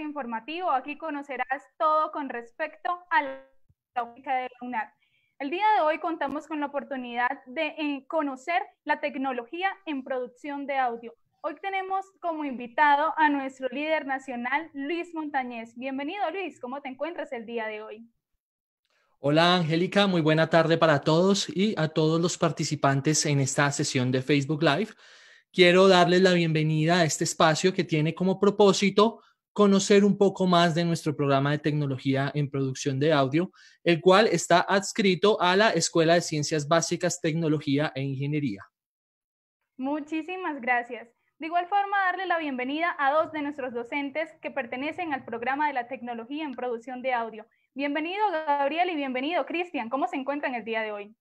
informativo. Aquí conocerás todo con respecto a la óptica de la El día de hoy contamos con la oportunidad de eh, conocer la tecnología en producción de audio. Hoy tenemos como invitado a nuestro líder nacional, Luis Montañez. Bienvenido, Luis. ¿Cómo te encuentras el día de hoy? Hola Angélica, muy buena tarde para todos y a todos los participantes en esta sesión de Facebook Live. Quiero darles la bienvenida a este espacio que tiene como propósito conocer un poco más de nuestro programa de tecnología en producción de audio, el cual está adscrito a la Escuela de Ciencias Básicas, Tecnología e Ingeniería. Muchísimas gracias. De igual forma, darle la bienvenida a dos de nuestros docentes que pertenecen al programa de la tecnología en producción de audio. Bienvenido, Gabriel, y bienvenido, Cristian. ¿Cómo se encuentran el día de hoy?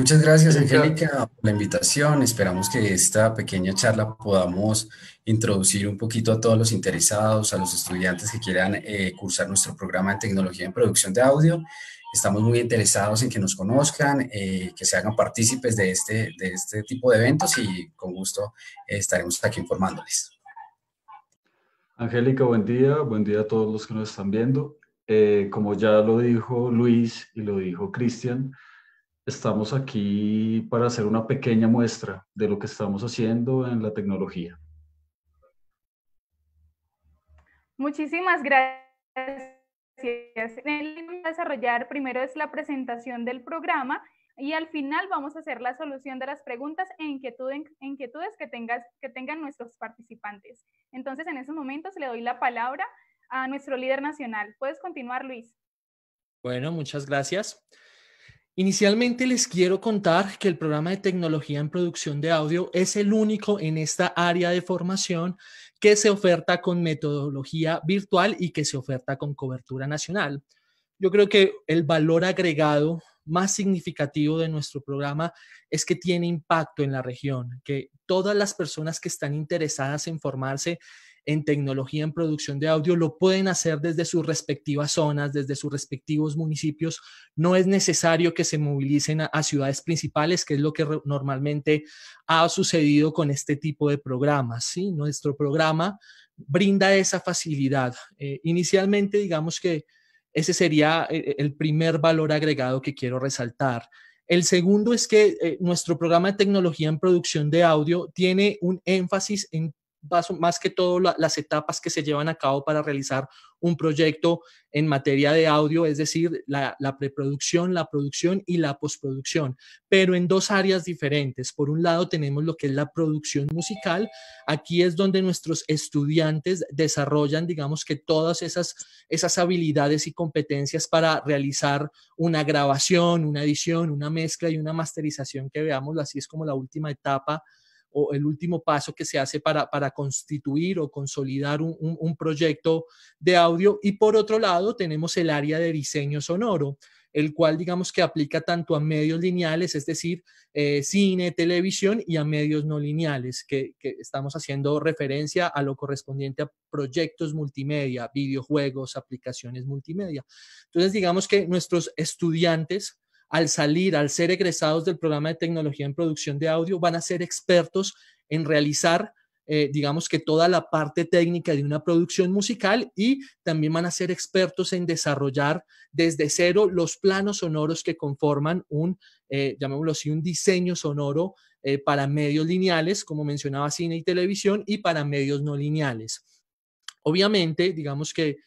Muchas gracias, Angélica, por la invitación. Esperamos que esta pequeña charla podamos introducir un poquito a todos los interesados, a los estudiantes que quieran eh, cursar nuestro programa en tecnología en producción de audio. Estamos muy interesados en que nos conozcan, eh, que se hagan partícipes de este, de este tipo de eventos y con gusto eh, estaremos aquí informándoles. Angélica, buen día. Buen día a todos los que nos están viendo. como ya lo dijo Luis y lo dijo Cristian, estamos aquí para hacer una pequeña muestra de lo que estamos haciendo en la tecnología. Muchísimas gracias. El Desarrollar primero es la presentación del programa y al final vamos a hacer la solución de las preguntas e inquietudes que, tengas, que tengan nuestros participantes. Entonces, en esos momentos le doy la palabra a nuestro líder nacional. Puedes continuar, Luis. Bueno, muchas gracias. Inicialmente les quiero contar que el programa de tecnología en producción de audio es el único en esta área de formación que se oferta con metodología virtual y que se oferta con cobertura nacional. Yo creo que el valor agregado más significativo de nuestro programa es que tiene impacto en la región, que todas las personas que están interesadas en formarse en tecnología, en producción de audio, lo pueden hacer desde sus respectivas zonas, desde sus respectivos municipios. No es necesario que se movilicen a, ciudades principales, que es lo que normalmente ha sucedido con este tipo de programas. ¿sí? Nuestro programa brinda esa facilidad. Eh, inicialmente, digamos que ese sería eh, eh, el primer valor agregado que quiero resaltar. El segundo es que nuestro programa de tecnología en producción de audio tiene un énfasis en más que todo las etapas que se llevan a cabo para realizar un proyecto en materia de audio, es decir, la, preproducción, la producción y la postproducción, pero en dos áreas diferentes. Por un lado tenemos lo que es la producción musical, aquí es donde nuestros estudiantes desarrollan, digamos que todas esas, esas habilidades y competencias para realizar una grabación, una edición, una mezcla y una masterización que veámoslo así es como la última etapa o el último paso que se hace para, constituir o consolidar un, proyecto de audio. Y por otro lado, tenemos el área de diseño sonoro el cual digamos que aplica tanto a medios lineales, es decir, eh, cine, televisión y a medios no lineales, que, que, estamos haciendo referencia a lo correspondiente a proyectos multimedia, videojuegos, aplicaciones multimedia. Entonces, digamos que nuestros estudiantes al salir, al ser egresados del programa de tecnología en producción de audio, van a ser expertos en realizar, eh, digamos que toda la parte técnica de una producción musical y también van a ser expertos en desarrollar desde cero los planos sonoros que conforman un, eh, llamémoslo así, un diseño sonoro eh, para medios lineales, como mencionaba cine y televisión, y para medios no lineales. Obviamente, digamos que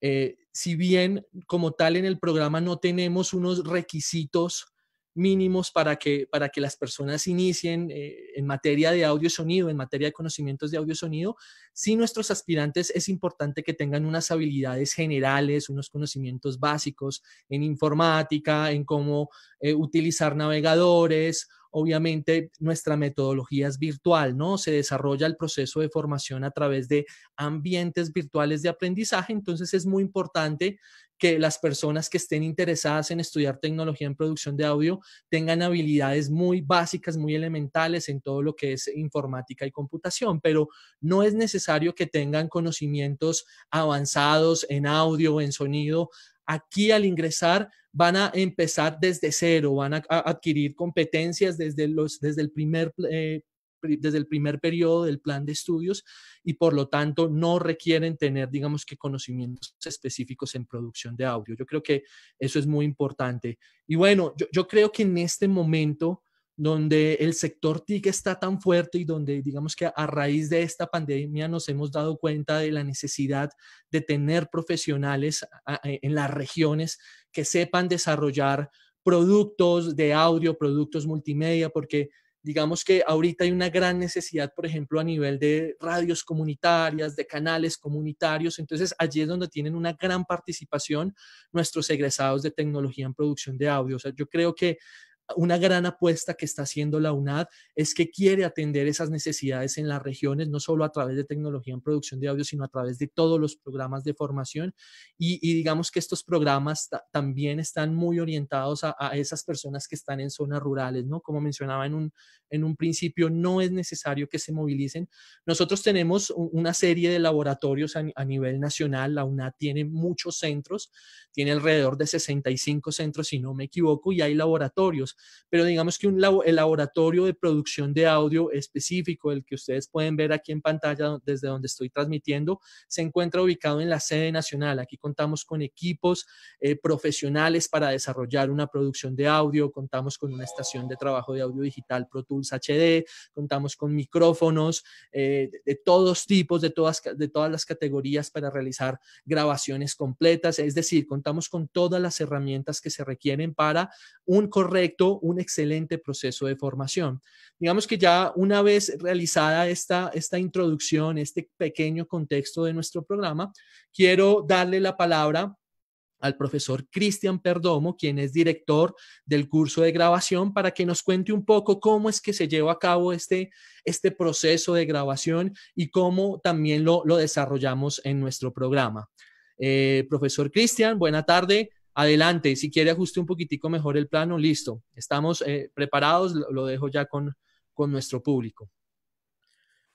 eh, si bien como tal en el programa no tenemos unos requisitos mínimos para que, para que las personas inicien eh, en materia de audio sonido, en materia de conocimientos de audio sonido, si nuestros aspirantes es importante que tengan unas habilidades generales, unos conocimientos básicos en informática, en cómo eh, utilizar navegadores, obviamente nuestra metodología es virtual, ¿no? Se desarrolla el proceso de formación a través de ambientes virtuales de aprendizaje, entonces es muy importante que las personas que estén interesadas en estudiar tecnología en producción de audio tengan habilidades muy básicas, muy elementales en todo lo que es informática y computación, pero no es necesario que tengan conocimientos avanzados en audio, en sonido, Aquí al ingresar van a empezar desde cero, van a, adquirir competencias desde, los, desde el primer... Eh, desde el primer periodo del plan de estudios y por lo tanto no requieren tener, digamos que, conocimientos específicos en producción de audio. Yo creo que eso es muy importante. Y bueno, yo creo que en este momento donde el sector TIC está tan fuerte y donde digamos que a raíz de esta pandemia nos hemos dado cuenta de la necesidad de tener profesionales en las regiones que sepan desarrollar productos de audio, productos multimedia, porque digamos que ahorita hay una gran necesidad, por ejemplo, a nivel de radios comunitarias, de canales comunitarios. Entonces, allí es donde tienen una gran participación nuestros egresados de tecnología en producción de audio. O sea, yo creo que una gran apuesta que está haciendo la UNAD es que quiere atender esas necesidades en las regiones, no solo a través de tecnología en producción de audio, sino a través de todos los programas de formación. Y, digamos que estos programas también están muy orientados a, esas personas que están en zonas rurales, ¿no? Como mencionaba en un, en un principio, no es necesario que se movilicen. Nosotros tenemos una serie de laboratorios a, a nivel nacional, la UNAD tiene muchos centros, tiene alrededor de 65 centros, si no me equivoco, y hay laboratorios pero digamos que un, el laboratorio de producción de audio específico, el que ustedes pueden ver aquí en pantalla desde donde estoy transmitiendo, se encuentra ubicado en la sede nacional. Aquí contamos con equipos eh, profesionales para desarrollar una producción de audio, contamos con una estación de trabajo de audio digital Pro Tools HD, contamos con micrófonos eh, de, todos tipos, de todas, de todas las categorías para realizar grabaciones completas, es decir, contamos con todas las herramientas que se requieren para un correcto un excelente proceso de formación. Digamos que ya una vez realizada esta, introducción, este pequeño contexto de nuestro programa, quiero darle la palabra al profesor Cristian Perdomo, quien es director del curso de grabación, para que nos cuente un poco cómo es que se lleva a cabo este, este proceso de grabación y cómo también lo, desarrollamos en nuestro programa. Eh, profesor Cristian, buena tarde adelante. Si quiere ajuste un poquitico mejor el plano, listo. Estamos eh, preparados, lo, dejo ya con, con nuestro público.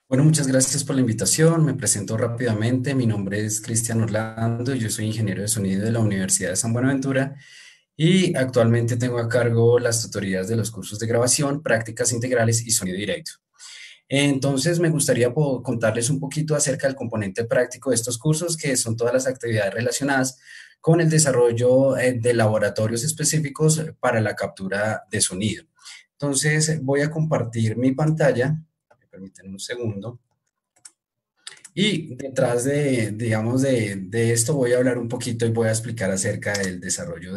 Bueno, muchas gracias por la invitación. Me presento rápidamente. Mi nombre es Cristian Orlando. y Yo soy ingeniero de sonido de la Universidad de San Buenaventura y actualmente tengo a cargo las tutorías de los cursos de grabación, prácticas integrales y sonido directo. Entonces, me gustaría contarles un poquito acerca del componente práctico de estos cursos, que son todas las actividades relacionadas con el desarrollo eh, de laboratorios específicos para la captura de sonido. Entonces voy a compartir mi pantalla, me permiten un segundo. Y detrás de, digamos, de, esto voy a hablar un poquito y voy a explicar acerca del desarrollo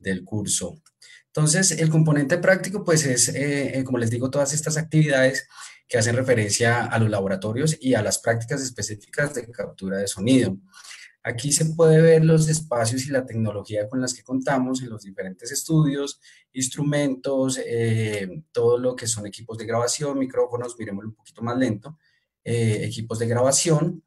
del curso. Entonces, el componente práctico, pues es, eh, eh, como les digo, todas estas actividades que hacen referencia a los laboratorios y a las prácticas específicas de captura de sonido. Aquí se puede ver los espacios y la tecnología con las que contamos en los diferentes estudios, instrumentos, eh, todo lo que son equipos de grabación, micrófonos, miremos un poquito más lento, eh, equipos de grabación,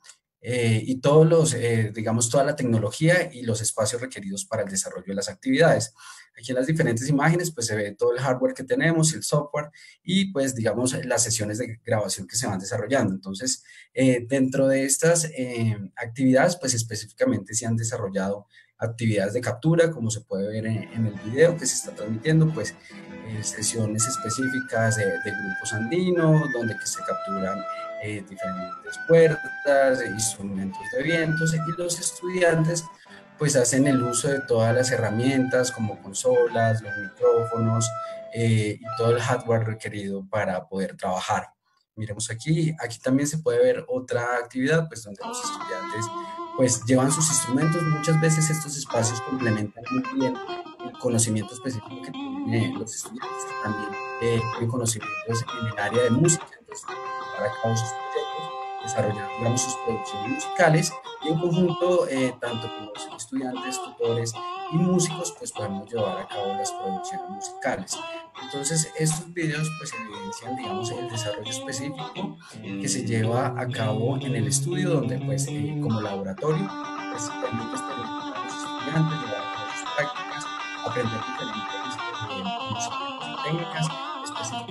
eh, y todos los, eh, digamos, toda la tecnología y los espacios requeridos para el desarrollo de las actividades. Aquí en las diferentes imágenes, pues se ve todo el hardware que tenemos, el software y, pues, digamos, las sesiones de grabación que se van desarrollando. Entonces, eh, dentro de estas actividades, pues específicamente se han desarrollado actividades de captura, como se puede ver en, el video que se está transmitiendo, pues sesiones específicas de, de grupos andinos, donde que se capturan eh, diferentes puertas, eh, instrumentos de vientos y los estudiantes pues hacen el uso de todas las herramientas como consolas, los micrófonos eh, y todo el hardware requerido para poder trabajar. Miremos aquí, aquí también se puede ver otra actividad pues donde los estudiantes pues llevan sus instrumentos, muchas veces estos espacios complementan muy bien el conocimiento específico que tienen los estudiantes, también eh, tienen en el área de música, entonces a cabo sus proyectos, desarrollar digamos, sus producciones musicales y en conjunto, eh, tanto como los estudiantes, tutores y músicos, pues podemos llevar a cabo las producciones musicales. Entonces, estos videos pues evidencian, digamos, el desarrollo específico que se lleva a cabo en el estudio, donde pues eh, como laboratorio, pues permite a los estudiantes llevar a cabo sus prácticas, aprender diferentes técnicas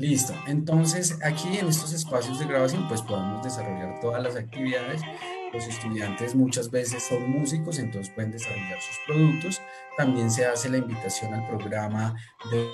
Listo. Entonces, aquí en estos espacios de grabación, pues podemos desarrollar todas las actividades. Los estudiantes muchas veces son músicos, entonces pueden desarrollar sus productos. También se hace la invitación al programa de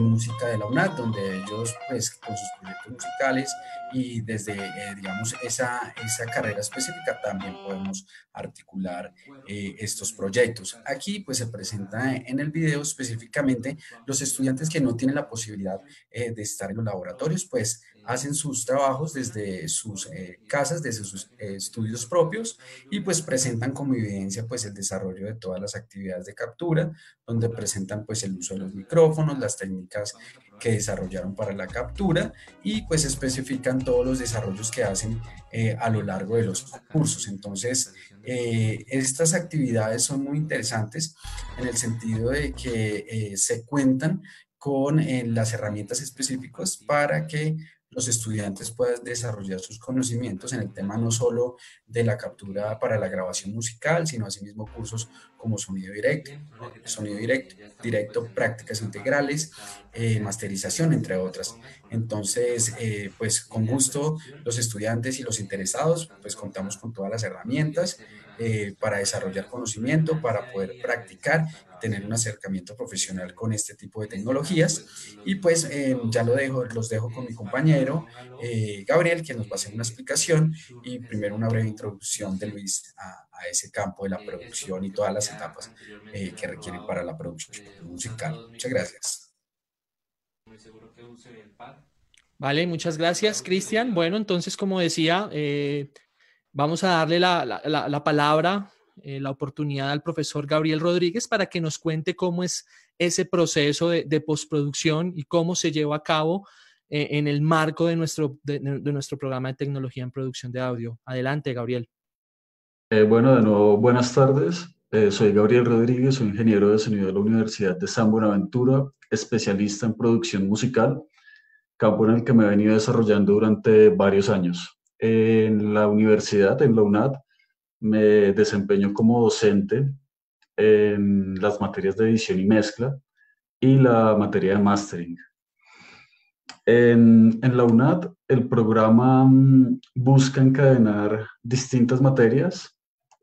música de la UNAD, donde ellos pues con sus proyectos musicales y desde eh, digamos esa, carrera específica también podemos articular eh, estos proyectos. Aquí pues se presenta en el video específicamente los estudiantes que no tienen la posibilidad eh, de estar en los laboratorios pues hacen sus trabajos desde sus eh, casas, desde sus eh, estudios propios y pues presentan como evidencia pues el desarrollo de todas las actividades de captura, donde presentan pues el uso de los micrófonos, las técnicas que desarrollaron para la captura y pues especifican todos los desarrollos que hacen eh, a lo largo de los cursos. Entonces, estas actividades son muy interesantes en el sentido de que se cuentan con las herramientas específicas para que los estudiantes puedan desarrollar sus conocimientos en el tema no solo de la captura para la grabación musical, sino asimismo cursos como sonido directo, sonido directo, directo prácticas integrales, eh, masterización, entre otras. Entonces, eh, pues con gusto los estudiantes y los interesados, pues contamos con todas las herramientas. Eh, para desarrollar conocimiento, para poder practicar tener un acercamiento profesional con este tipo de tecnologías. Y pues eh, ya lo dejo, los dejo con mi compañero eh, Gabriel, que nos va a hacer una explicación y primero una breve introducción de Luis a, ese campo de la producción y todas las etapas que requieren para la producción musical. Muchas gracias. Vale, muchas gracias, Cristian. Bueno, entonces, como decía, Vamos a darle la, palabra, eh, la oportunidad al profesor Gabriel Rodríguez para que nos cuente cómo es ese proceso de, postproducción y cómo se lleva a cabo eh, en el marco de nuestro, de, nuestro programa de tecnología en producción de audio. Adelante, Gabriel. Eh, bueno, de nuevo, buenas tardes. soy Gabriel Rodríguez, soy ingeniero de sonido de la Universidad de San Buenaventura, especialista en producción musical, campo en el que me he venido desarrollando durante varios años. En la universidad, en la UNAD, me desempeño como docente en las materias de edición y mezcla y la materia de mastering. En, la UNAD, el programa mm, busca encadenar distintas materias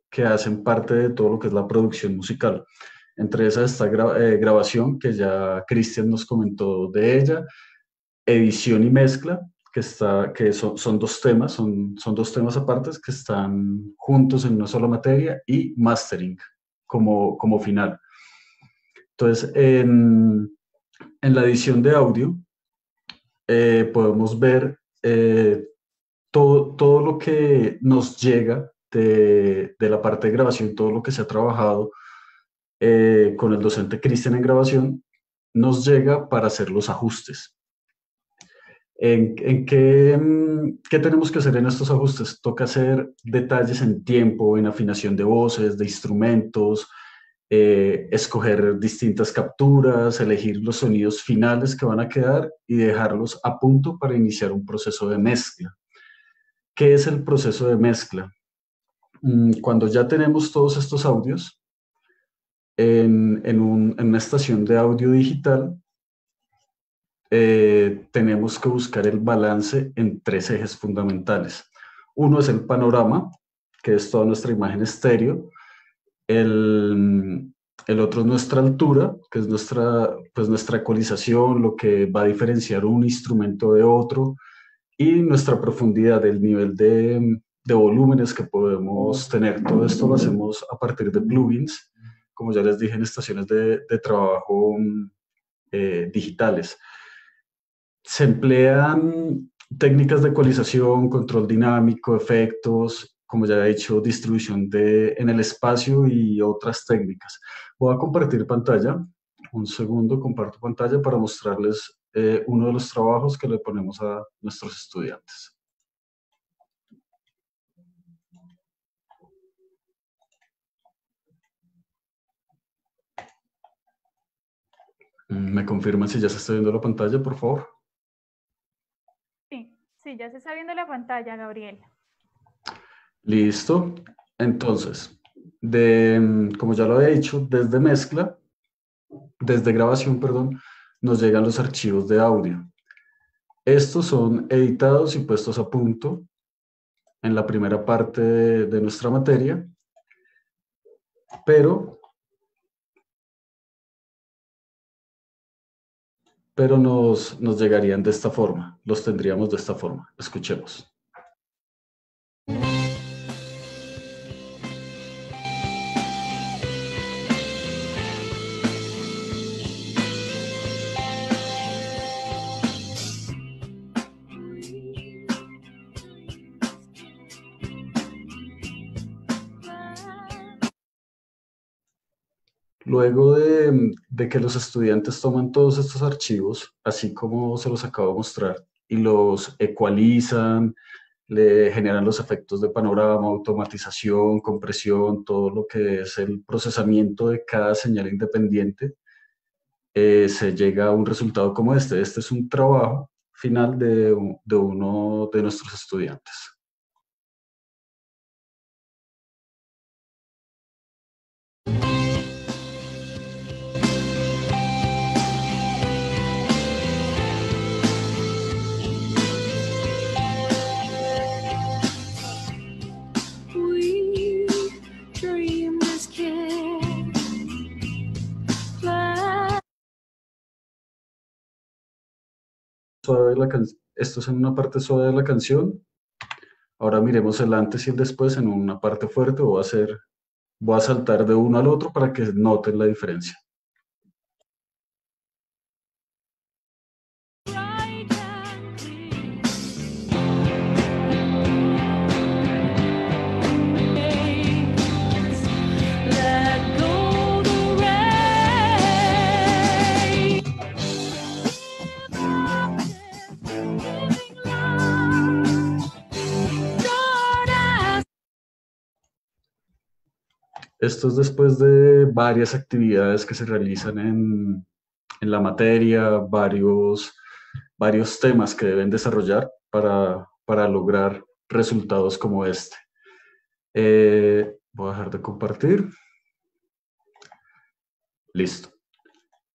que hacen parte de todo lo que es la producción musical. Entre esas está eh, grabación, que ya Cristian nos comentó de ella, edición y mezcla, que, está, que son, dos temas, son, dos temas apartes que están juntos en una sola materia y mastering como, como final. Entonces, en, en la edición de audio eh, podemos ver eh, todo, lo que nos llega de, la parte de grabación, todo lo que se ha trabajado eh, con el docente Cristian en grabación, nos llega para hacer los ajustes. ¿En, mm, qué, tenemos que hacer en estos ajustes? ¿Toca hacer detalles en tiempo, en afinación de voces, de instrumentos, eh, escoger distintas capturas, elegir los sonidos finales que van a quedar y dejarlos a punto para iniciar un proceso de mezcla? ¿Qué es el proceso de mezcla? Mm, cuando ya tenemos todos estos audios en una estación de audio digital, eh, tenemos que buscar el balance en tres ejes fundamentales. Uno es el panorama, que es toda nuestra imagen estéreo. El, el otro es nuestra altura, que es nuestra, pues nuestra ecualización, lo que va a diferenciar un instrumento de otro, y nuestra profundidad, el nivel de, de volúmenes que podemos tener. Todo esto lo hacemos a partir de plugins, como ya les dije, en estaciones de, de trabajo mm, eh, digitales se emplean técnicas de ecualización, control dinámico, efectos, como ya he dicho, distribución de, en el espacio y otras técnicas. Voy a compartir pantalla. Un segundo, comparto pantalla para mostrarles eh, uno de los trabajos que le ponemos a nuestros estudiantes. ¿Me confirman si ya se está viendo la pantalla, por favor? Sí, ya se está viendo la pantalla, Gabriel. Listo. Entonces, de, mm, como ya lo he dicho, desde mezcla, desde grabación, perdón, nos llegan los archivos de audio. Estos son editados y puestos a punto en la primera parte de nuestra materia, pero pero nos, nos llegarían de esta forma, los tendríamos de esta forma. Escuchemos. Luego de, que los estudiantes toman todos estos archivos, así como se los acabo de mostrar, y los ecualizan, le generan los efectos de panorama, automatización, compresión, todo lo que es el procesamiento de cada señal independiente, eh, se llega a un resultado como este. Este es un trabajo final de uno de nuestros estudiantes. esto es en una parte suave de la canción. Ahora miremos el antes y el después en una parte fuerte. a voy a saltar de uno al otro para que noten la diferencia. Esto es después de varias actividades que se realizan en, la materia, varios, temas que deben desarrollar para, lograr resultados como este. Eh, voy a dejar de compartir. Listo.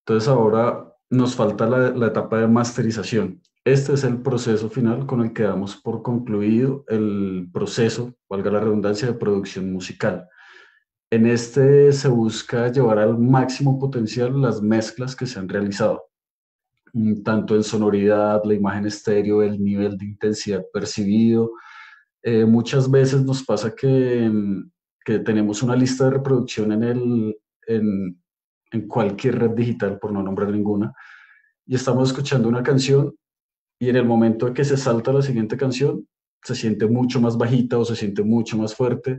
Entonces ahora nos falta la, la, etapa de masterización. Este es el proceso final con el que damos por concluido el proceso, valga la redundancia, de producción musical. En este se busca llevar al máximo potencial las mezclas que se han realizado, mm, tanto en sonoridad, la imagen estéreo, el nivel de intensidad percibido. Eh, muchas veces nos pasa mm, que, tenemos una lista de reproducción en, el, en, en cualquier red digital, por no nombrar ninguna, y estamos escuchando una canción y en el momento en que se salta la siguiente canción, se siente mucho más bajita o se siente mucho más fuerte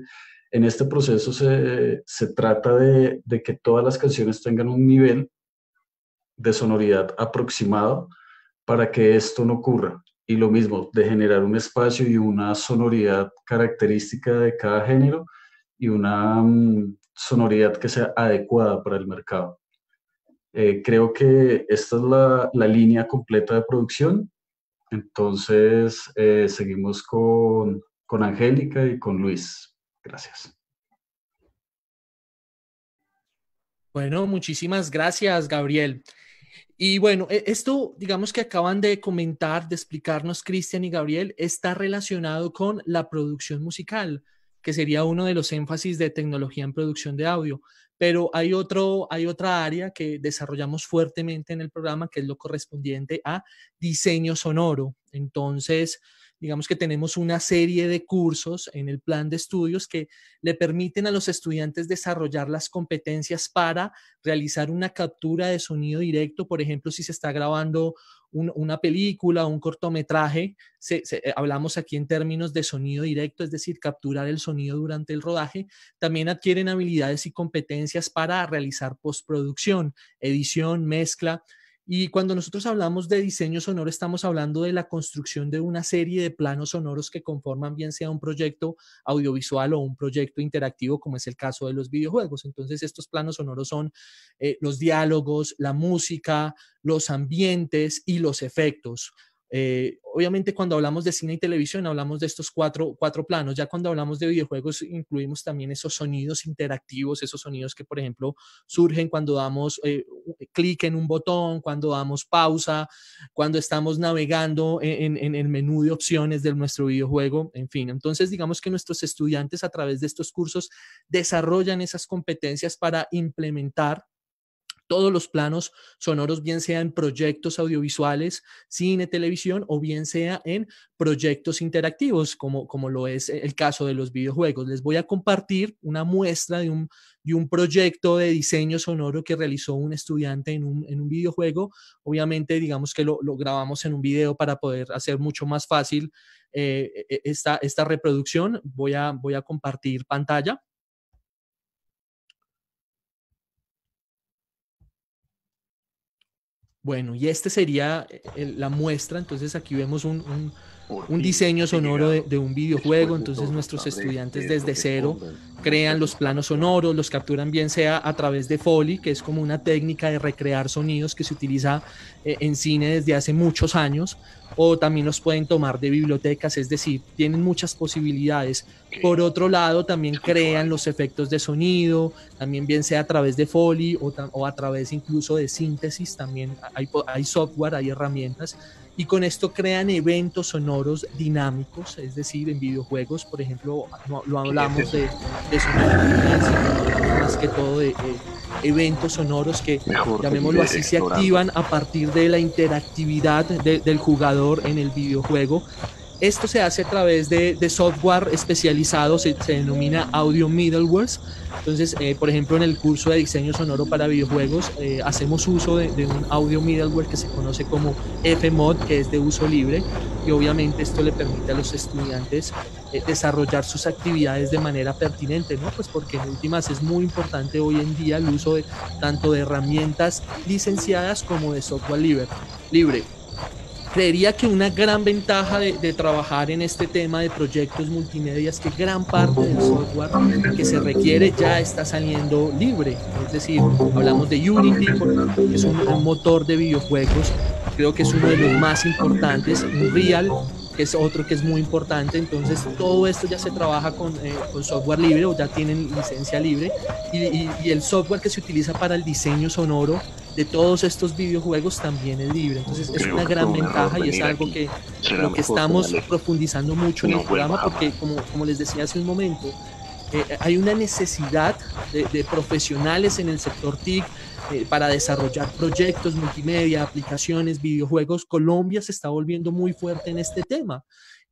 en este proceso se, trata de, que todas las canciones tengan un nivel de sonoridad aproximado para que esto no ocurra. Y lo mismo, de generar un espacio y una sonoridad característica de cada género y una mm, sonoridad que sea adecuada para el mercado. Eh, creo que esta es la, línea completa de producción. Entonces, eh, seguimos con, con Angélica y con Luis. Gracias. Bueno, muchísimas gracias, Gabriel. Y bueno, e-, esto, digamos que acaban de comentar, de explicarnos Cristian y Gabriel, está relacionado con la producción musical, que sería uno de los énfasis de tecnología en producción de audio. Pero hay, otro, hay otra área que desarrollamos fuertemente en el programa, que es lo correspondiente a diseño sonoro. Entonces, digamos que tenemos una serie de cursos en el plan de estudios que le permiten a los estudiantes desarrollar las competencias para realizar una captura de sonido directo, por ejemplo, si se está grabando una película, un cortometraje, eh, hablamos aquí en términos de sonido directo, es decir, capturar el sonido durante el rodaje, también adquieren habilidades y competencias para realizar postproducción, edición, mezcla, y cuando nosotros hablamos de diseño sonoro, estamos hablando de la construcción de una serie de planos sonoros que conforman bien sea un proyecto audiovisual o un proyecto interactivo, como es el caso de los videojuegos. Entonces, estos planos sonoros son eh, los diálogos, la música, los ambientes y los efectos. Eh, obviamente cuando hablamos de cine y televisión hablamos de estos cuatro, cuatro planos, ya cuando hablamos de videojuegos incluimos también esos sonidos interactivos, esos sonidos que por ejemplo surgen cuando damos eh, eh, clic en un botón, cuando damos pausa, cuando estamos navegando e, en, en, el menú de opciones de nuestro videojuego, en fin. Entonces digamos que nuestros estudiantes a través de estos cursos desarrollan esas competencias para implementar todos los planos sonoros, bien sea en proyectos audiovisuales, cine, televisión, o bien sea en proyectos interactivos, como, como lo es el caso de los videojuegos. Les voy a compartir una muestra de un, proyecto de diseño sonoro que realizó un estudiante en un, videojuego. Obviamente, digamos que lo, grabamos en un video para poder hacer mucho más fácil eh, e, e, esta, esta reproducción. Voy a, voy a compartir pantalla. Bueno, y este sería eh, la muestra, entonces aquí vemos un, diseño sonoro de un videojuego, entonces nuestros estudiantes desde cero crean los planos sonoros, los capturan bien sea a través de Foley, que es como una técnica de recrear sonidos que se utiliza eh, en cine desde hace muchos años, o también los pueden tomar de bibliotecas, es decir, tienen muchas posibilidades. Por otro lado, también crean los efectos de sonido, también bien sea a través de Foley o, a través incluso de síntesis, también hay, hay software, hay herramientas y con esto crean eventos sonoros dinámicos, es decir, en videojuegos, por ejemplo, lo hablamos de es más que todo de, eh, eh, eventos sonoros que, llamémoslo así, se activan a partir de la interactividad del jugador en el videojuego esto se hace a través de, software especializado, se, denomina audio Middleware. Entonces, eh, por ejemplo, en el curso de diseño sonoro para videojuegos, eh, hacemos uso de, un audio middleware que se conoce como FMOD, que es de uso libre, y obviamente esto le permite a los estudiantes eh, desarrollar sus actividades de manera pertinente, ¿no? Pues porque en últimas es muy importante hoy en día el uso de, tanto de herramientas licenciadas como de software libre. Creería que una gran ventaja de, trabajar en este tema de proyectos multimedia es que gran parte del software que se requiere ya está saliendo libre. Es decir, hablamos de Unity, que es un, motor de videojuegos, creo que es uno de los más importantes, Unreal, que es otro que es muy importante. Entonces, todo esto ya se trabaja con, eh, software libre o ya tienen licencia libre. y, el software que se utiliza para el diseño sonoro de todos estos videojuegos también es libre. Entonces es una gran ventaja y es algo que, que estamos profundizando mucho en el programa porque como, les decía hace un momento, eh, hay una necesidad de, profesionales en el sector TIC eh, para desarrollar proyectos, multimedia, aplicaciones, videojuegos. Colombia se está volviendo muy fuerte en este tema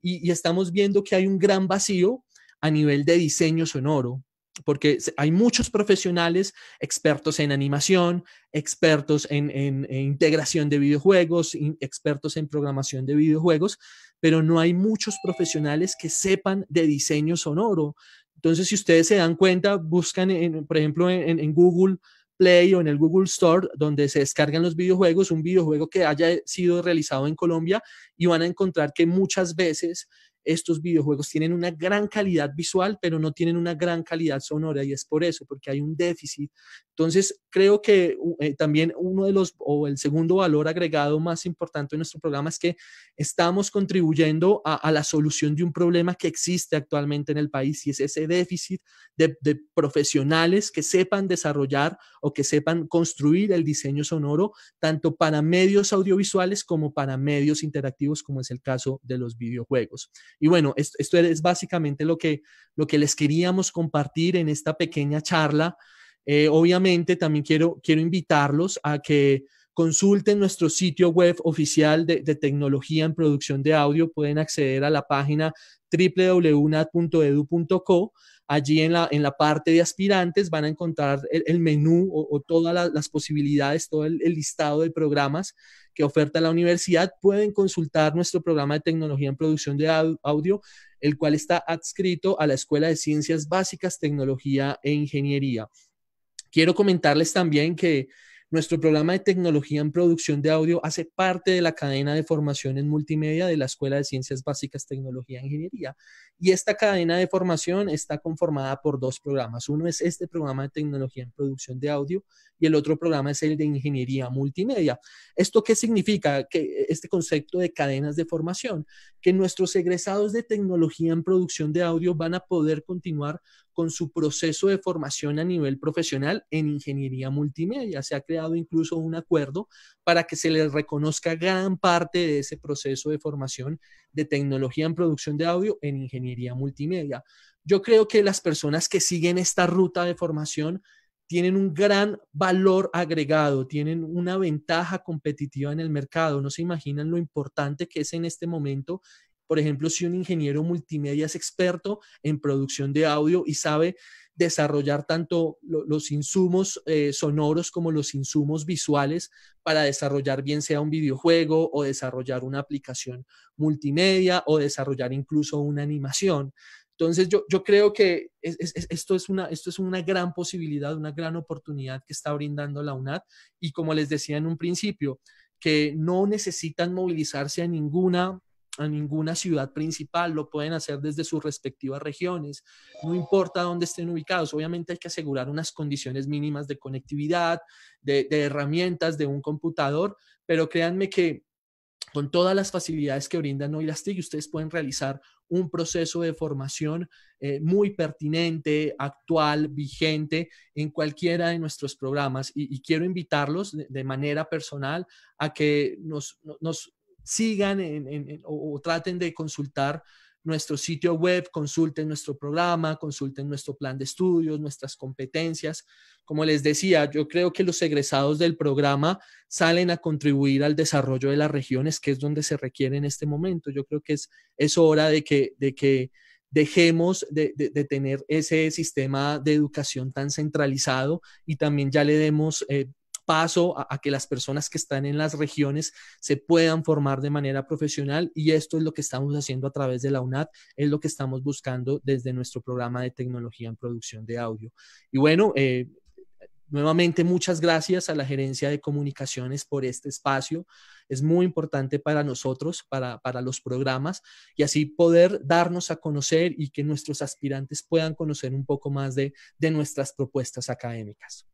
y, y estamos viendo que hay un gran vacío a nivel de diseño sonoro porque hay muchos profesionales expertos en animación, expertos en, integración de videojuegos, expertos en programación de videojuegos, pero no hay muchos profesionales que sepan de diseño sonoro. Entonces, si ustedes se dan cuenta, buscan, por ejemplo, en Google Play o en el Google Store, donde se descargan los videojuegos, un videojuego que haya sido realizado en Colombia, y van a encontrar que muchas veces estos videojuegos tienen una gran calidad visual, pero no tienen una gran calidad sonora y es por eso, porque hay un déficit. Entonces, creo que eh, también uno de los, o el segundo valor agregado más importante de nuestro programa es que estamos contribuyendo a, la solución de un problema que existe actualmente en el país y es ese déficit de profesionales que sepan desarrollar o que sepan construir el diseño sonoro, tanto para medios audiovisuales como para medios interactivos, como es el caso de los videojuegos. Y bueno, esto, es básicamente lo que, lo que les queríamos compartir en esta pequeña charla. Eh, obviamente, también quiero, quiero invitarlos a que consulten nuestro sitio web oficial de, tecnología en producción de audio. Pueden acceder a la página www.nat.edu.co Allí en la, en la parte de aspirantes van a encontrar el, menú o, todas las posibilidades, todo el listado de programas que oferta la universidad. Pueden consultar nuestro programa de tecnología en producción de audio, el cual está adscrito a la Escuela de Ciencias Básicas, Tecnología e Ingeniería. Quiero comentarles también que nuestro programa de tecnología en producción de audio hace parte de la cadena de formación en multimedia de la Escuela de Ciencias Básicas, Tecnología e Ingeniería. Y esta cadena de formación está conformada por dos programas. Uno es este programa de tecnología en producción de audio y el otro programa es el de ingeniería multimedia. ¿Esto qué significa? Que este concepto de cadenas de formación, que nuestros egresados de tecnología en producción de audio van a poder continuar con su proceso de formación a nivel profesional en ingeniería multimedia. Se ha creado incluso un acuerdo para que se les reconozca gran parte de ese proceso de formación de tecnología en producción de audio en ingeniería multimedia. Yo creo que las personas que siguen esta ruta de formación tienen un gran valor agregado, tienen una ventaja competitiva en el mercado. No se imaginan lo importante que es en este momento por ejemplo, si un ingeniero multimedia es experto en producción de audio y sabe desarrollar tanto los insumos eh, sonoros como los insumos visuales para desarrollar bien sea un videojuego o desarrollar una aplicación multimedia o desarrollar incluso una animación. Entonces yo, creo que esto, es una, esto es una gran posibilidad, una gran oportunidad que está brindando la UNAD y como les decía en un principio, que no necesitan movilizarse a ninguna a ninguna ciudad principal, lo pueden hacer desde sus respectivas regiones, no importa dónde estén ubicados. Obviamente hay que asegurar unas condiciones mínimas de conectividad, de, herramientas, de un computador, pero créanme que con todas las facilidades que brindan hoy las TIC, ustedes pueden realizar un proceso de formación eh, muy pertinente, actual, vigente en cualquiera de nuestros programas. Y, quiero invitarlos de, manera personal a que nos, nos, sigan o, traten de consultar nuestro sitio web, consulten nuestro programa, consulten nuestro plan de estudios, nuestras competencias. Como les decía, yo creo que los egresados del programa salen a contribuir al desarrollo de las regiones, que es donde se requiere en este momento. Yo creo que es, es hora de que, de que dejemos de, tener ese sistema de educación tan centralizado y también ya le demos eh, paso a, que las personas que están en las regiones se puedan formar de manera profesional y esto es lo que estamos haciendo a través de la UNAD, es lo que estamos buscando desde nuestro programa de tecnología en producción de audio. Y bueno, eh, Nuevamente, muchas gracias a la Gerencia de Comunicaciones por este espacio. Es muy importante para nosotros, para, los programas, y así poder darnos a conocer y que nuestros aspirantes puedan conocer un poco más de nuestras propuestas académicas.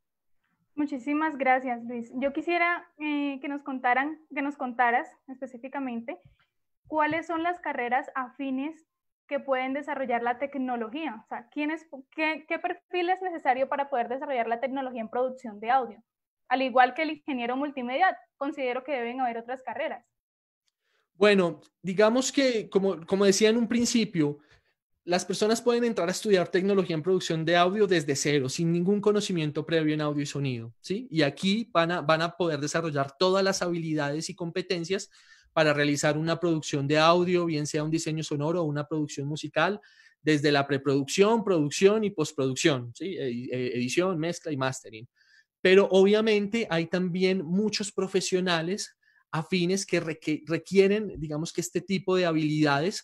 Muchísimas gracias, Luis. Yo quisiera eh, que nos contaran, que nos contaras específicamente cuáles son las carreras afines que pueden desarrollar la tecnología. O sea, ¿quién qué, qué, perfil es necesario para poder desarrollar la tecnología en producción de audio? Al igual que el ingeniero multimedia, considero que deben haber otras carreras. Bueno, digamos que, como, como decía en un principio, las personas pueden entrar a estudiar tecnología en producción de audio desde cero, sin ningún conocimiento previo en audio y sonido, ¿sí? Y aquí van a, van a poder desarrollar todas las habilidades y competencias para realizar una producción de audio, bien sea un diseño sonoro o una producción musical, desde la preproducción, producción y postproducción, ¿sí? E, e, edición, mezcla y mastering. Pero obviamente hay también muchos profesionales afines que requieren, digamos que este tipo de habilidades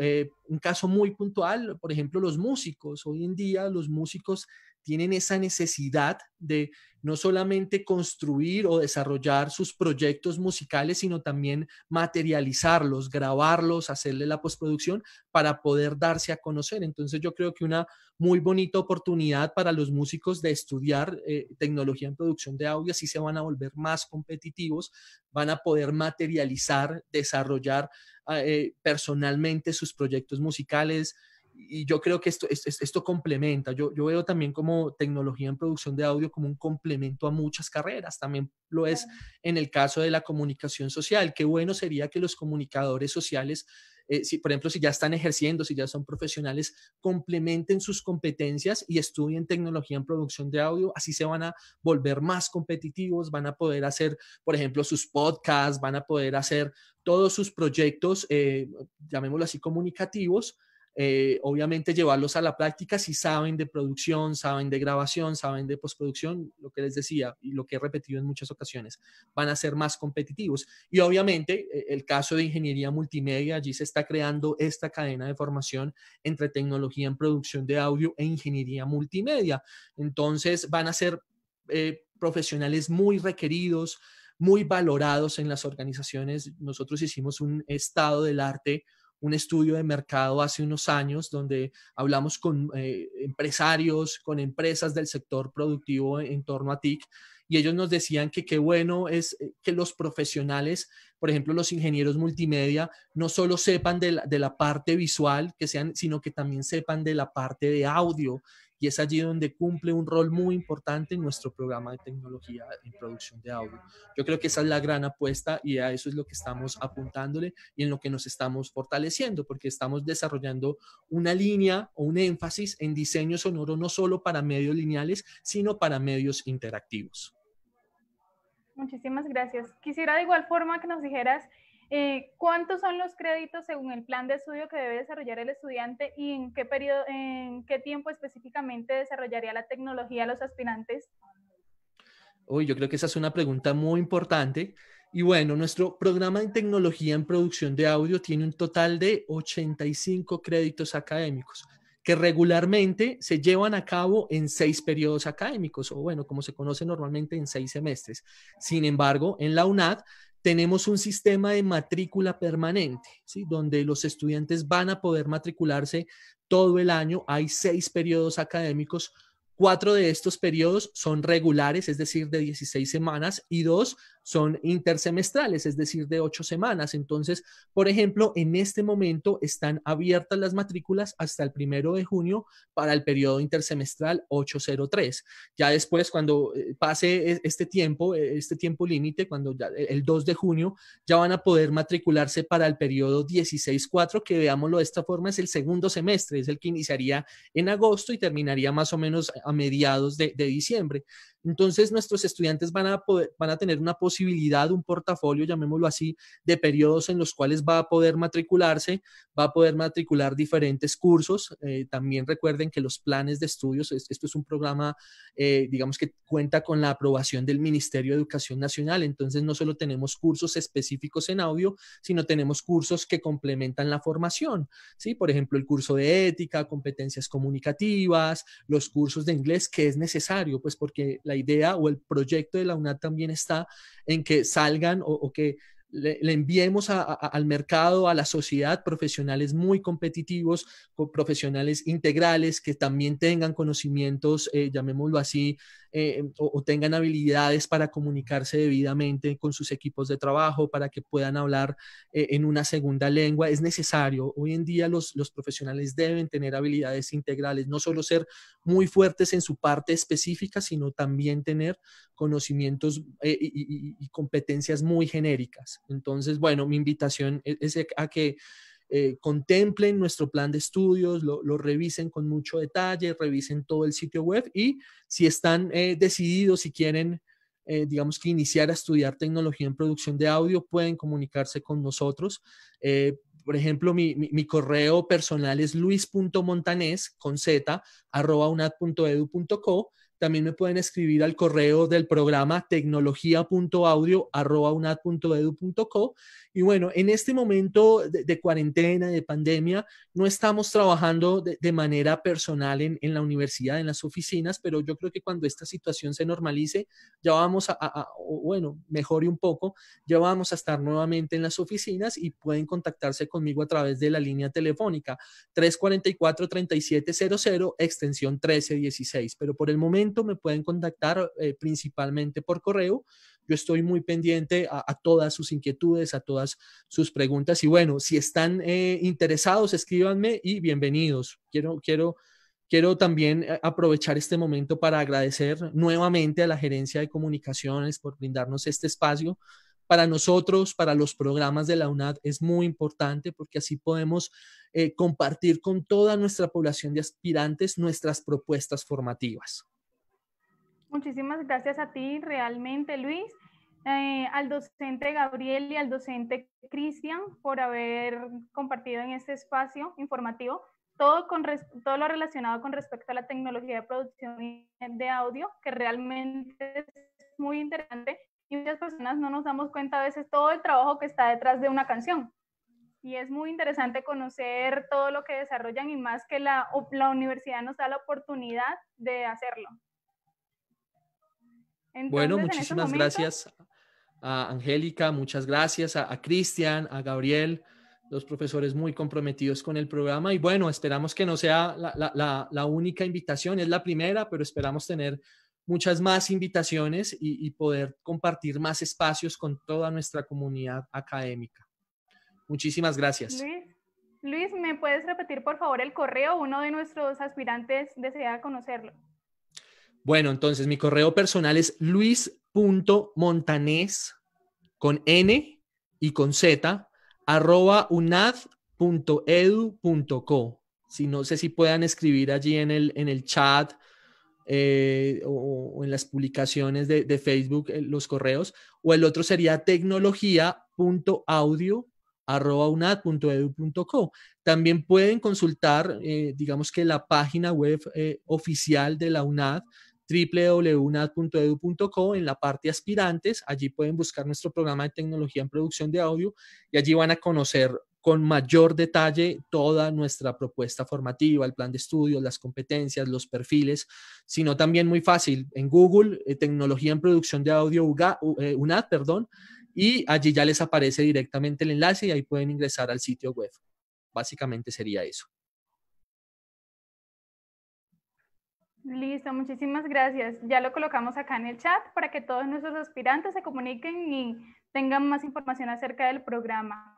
eh, un caso muy puntual, por ejemplo, los músicos. Hoy en día los músicos tienen esa necesidad de no solamente construir o desarrollar sus proyectos musicales, sino también materializarlos, grabarlos, hacerle la postproducción para poder darse a conocer. Entonces yo creo que una muy bonita oportunidad para los músicos de estudiar eh, tecnología en producción de audio, así se van a volver más competitivos, van a poder materializar, desarrollar Ah, eh, personalmente sus proyectos musicales. Y yo creo que esto, esto, complementa. Yo, yo, veo también como tecnología en producción de audio como un complemento a muchas carreras. También lo es en el caso de la comunicación social. Qué bueno sería que los comunicadores sociales eh, por ejemplo, si ya están ejerciendo, si ya son profesionales, complementen sus competencias y estudien tecnología en producción de audio. Así se van a volver más competitivos, van a poder hacer, por ejemplo, sus podcasts, van a poder hacer todos sus proyectos, eh, llamémoslo así, comunicativos eh, obviamente llevarlos a la práctica si saben de producción, saben de grabación, saben de postproducción, lo que les decía y lo que he repetido en muchas ocasiones, van a ser más competitivos. Y obviamente eh, el caso de ingeniería multimedia, allí se está creando esta cadena de formación entre tecnología en producción de audio e ingeniería multimedia. Entonces van a ser eh, profesionales muy requeridos, muy valorados en las organizaciones. Nosotros hicimos un estado del arte un estudio de mercado hace unos años donde hablamos con eh, empresarios, con empresas del sector productivo en, torno a TIC y ellos nos decían que qué bueno es eh, que los profesionales, por ejemplo, los ingenieros multimedia, no solo sepan de la, de la, parte visual, que sean, sino que también sepan de la parte de audio y es allí donde cumple un rol muy importante en nuestro programa de tecnología en producción de audio. Yo creo que esa es la gran apuesta y a eso es lo que estamos apuntándole y en lo que nos estamos fortaleciendo, porque estamos desarrollando una línea o un énfasis en diseño sonoro no solo para medios lineales, sino para medios interactivos. Muchísimas gracias. Quisiera de igual forma que nos dijeras eh, ¿Cuántos son los créditos según el plan de estudio que debe desarrollar el estudiante y en qué periodo, en qué tiempo específicamente desarrollaría la tecnología a los aspirantes? Uy, yo creo que esa es una pregunta muy importante. Y bueno, nuestro programa en tecnología en producción de audio tiene un total de 85 créditos académicos que regularmente se llevan a cabo en seis periodos académicos, o bueno, como se conoce normalmente en seis semestres. Sin embargo, en la UNAD tenemos un sistema de matrícula permanente, donde los estudiantes van a poder matricularse todo el año. Hay seis periodos académicos. Cuatro de estos periodos son regulares, es decir, de 16 semanas, y dos son intersemestrales, es decir, de ocho semanas. Entonces, por ejemplo, en este momento están abiertas las matrículas hasta el primero de junio para el periodo intersemestral 803. Ya después, cuando eh, pase e-, este tiempo, e-, este tiempo límite, cuando ya, e-, el 2 de junio, ya van a poder matricularse para el periodo 16.4, que veámoslo de esta forma, es el segundo semestre, es el que iniciaría en agosto y terminaría más o menos a mediados de diciembre. Entonces, nuestros estudiantes van a, poder, van a tener una posibilidad, un portafolio, llamémoslo así, de periodos en los cuales va a poder matricularse, va a poder matricular diferentes cursos. Eh, también recuerden que los planes de estudios, esto es un programa, eh, digamos que cuenta con la aprobación del Ministerio de Educación Nacional. Entonces, no solo tenemos cursos específicos en audio, sino tenemos cursos que complementan la formación, ¿sí? Por ejemplo, el curso de ética, competencias comunicativas, los cursos de inglés que es necesario, pues porque la la idea o el proyecto de la UNAD también está en que salgan o, que le, enviemos al mercado, a la sociedad, profesionales muy competitivos, profesionales integrales que también tengan conocimientos, eh, llamémoslo así, eh, em, o, tengan habilidades para comunicarse debidamente con sus equipos de trabajo, para que puedan hablar eh, en una segunda lengua. Es necesario. Hoy en día los, profesionales deben tener habilidades integrales, no solo ser muy fuertes en su parte específica, sino también tener conocimientos eh, y, y competencias muy genéricas. Entonces, bueno, mi invitación e, es a que eh, contemplen nuestro plan de estudios, lo, revisen con mucho detalle, revisen todo el sitio web y si están eh, decididos, si quieren, eh, digamos que iniciar a estudiar tecnología en producción de audio, pueden comunicarse con nosotros. por ejemplo, mi, correo personal es luis.montanés con z arroba también me pueden escribir al correo del programa tecnología.audio.unad.edu.co. Y bueno, en este momento de, cuarentena, de pandemia, no estamos trabajando de, manera personal en, en, la universidad, en las oficinas, pero yo creo que cuando esta situación se normalice, ya vamos a, a bueno, mejore un poco, ya vamos a estar nuevamente en las oficinas y pueden contactarse conmigo a través de la línea telefónica 344-3700, extensión 1316. Pero por el momento, me pueden contactar eh, principalmente por correo. Yo estoy muy pendiente a, todas sus inquietudes, a todas sus preguntas. Y bueno, si están eh, interesados, escríbanme y bienvenidos. Quiero, también eh, aprovechar este momento para agradecer nuevamente a la Gerencia de Comunicaciones por brindarnos este espacio. Para nosotros, para los programas de la UNAD, es muy importante porque así podemos compartir con toda nuestra población de aspirantes nuestras propuestas formativas. Muchísimas gracias a ti, realmente, Luis, eh, al docente Gabriel y al docente Cristian por haber compartido en este espacio informativo todo, con, todo lo relacionado con respecto a la tecnología de producción de audio, que realmente es muy interesante y muchas personas no nos damos cuenta a veces todo el trabajo que está detrás de una canción. Y es muy interesante conocer todo lo que desarrollan y más que la, la universidad nos da la oportunidad de hacerlo bueno, muchísimas gracias a Angélica, muchas gracias a, Cristian, a Gabriel, los profesores muy comprometidos con el programa y bueno, esperamos que no sea la, única invitación, es la primera, pero esperamos tener muchas más invitaciones y, poder compartir más espacios con toda nuestra comunidad académica. Muchísimas gracias. Luis, Luis, ¿me puedes repetir por favor el correo? Uno de nuestros aspirantes desea conocerlo. Bueno, entonces mi correo personal es luis.montanés con N y con Z arroba unad.edu.co. Si no sé si puedan escribir allí en el, en el chat eh, o, en las publicaciones de, Facebook eh, los correos. O el otro sería tecnología.audio unad.edu.co. También pueden consultar, eh, digamos que la página web oficial de la UNAD, www.unad.edu.co en la parte aspirantes. Allí pueden buscar nuestro programa de tecnología en producción de audio y allí van a conocer con mayor detalle toda nuestra propuesta formativa, el plan de estudios, las competencias, los perfiles, sino también muy fácil en Google, eh, tecnología en producción de audio eh, UNAD, perdón, y allí ya les aparece directamente el enlace y ahí pueden ingresar al sitio web. Básicamente sería eso. Listo, muchísimas gracias. Ya lo colocamos acá en el chat para que todos nuestros aspirantes se comuniquen y tengan más información acerca del programa.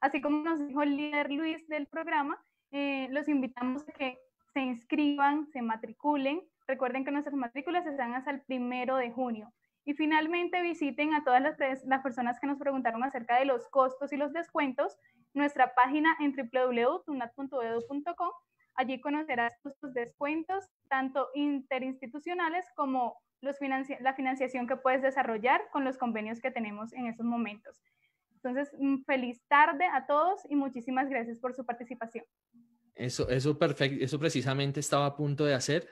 Así como nos dijo el líder Luis del programa, eh, los invitamos a que se inscriban, se matriculen. Recuerden que nuestras matrículas están hasta el primero de junio. Y finalmente visiten a todas las, las, personas que nos preguntaron acerca de los costos y los descuentos, nuestra página en www.tunat.edu.com Allí conocerás tus descuentos, tanto interinstitucionales como los la financiación que puedes desarrollar con los convenios que tenemos en esos momentos. Entonces, mm, feliz tarde a todos y muchísimas gracias por su participación. Eso, eso, perfecto, eso precisamente estaba a punto de hacer.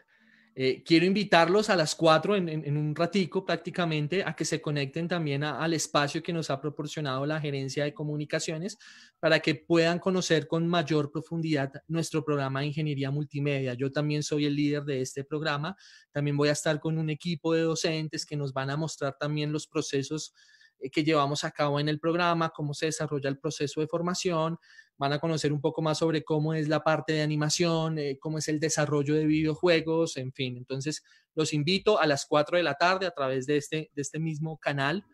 Eh, quiero invitarlos a las cuatro en, un ratico prácticamente a que se conecten también al espacio que nos ha proporcionado la gerencia de comunicaciones para que puedan conocer con mayor profundidad nuestro programa de ingeniería multimedia. Yo también soy el líder de este programa, también voy a estar con un equipo de docentes que nos van a mostrar también los procesos eh, que llevamos a cabo en el programa, cómo se desarrolla el proceso de formación, van a conocer un poco más sobre cómo es la parte de animación, eh, cómo es el desarrollo de videojuegos, en fin. Entonces, los invito a las 4 de la tarde a través de este, de este mismo canal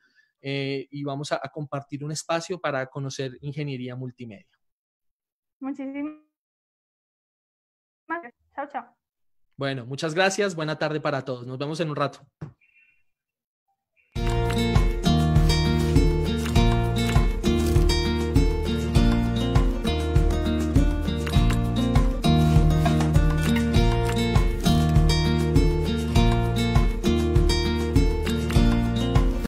eh, y vamos a, compartir un espacio para conocer ingeniería multimedia. Muchísimas gracias. Chao, chao. Bueno, muchas gracias. Buena tarde para todos. Nos vemos en un rato.